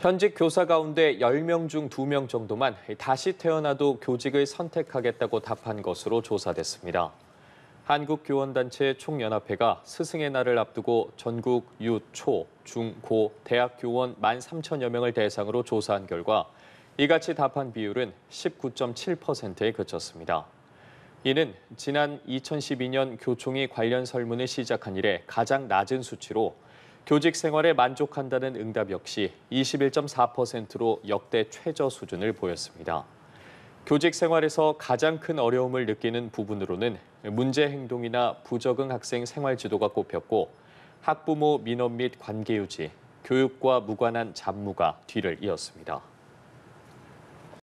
현직 교사 가운데 10명 중 2명 정도만 다시 태어나도 교직을 선택하겠다고 답한 것으로 조사됐습니다. 한국교원단체 총연합회가 스승의 날을 앞두고 전국 유, 초, 중, 고, 대학 교원 1만 3천여 명을 대상으로 조사한 결과 이같이 답한 비율은 19.7%에 그쳤습니다. 이는 지난 2012년 교총이 관련 설문을 시작한 이래 가장 낮은 수치로 교직 생활에 만족한다는 응답 역시 21.4%로 역대 최저 수준을 보였습니다. 교직 생활에서 가장 큰 어려움을 느끼는 부분으로는 문제 행동이나 부적응 학생 생활 지도가 꼽혔고 학부모 민원 및 관계 유지, 교육과 무관한 잡무가 뒤를 이었습니다.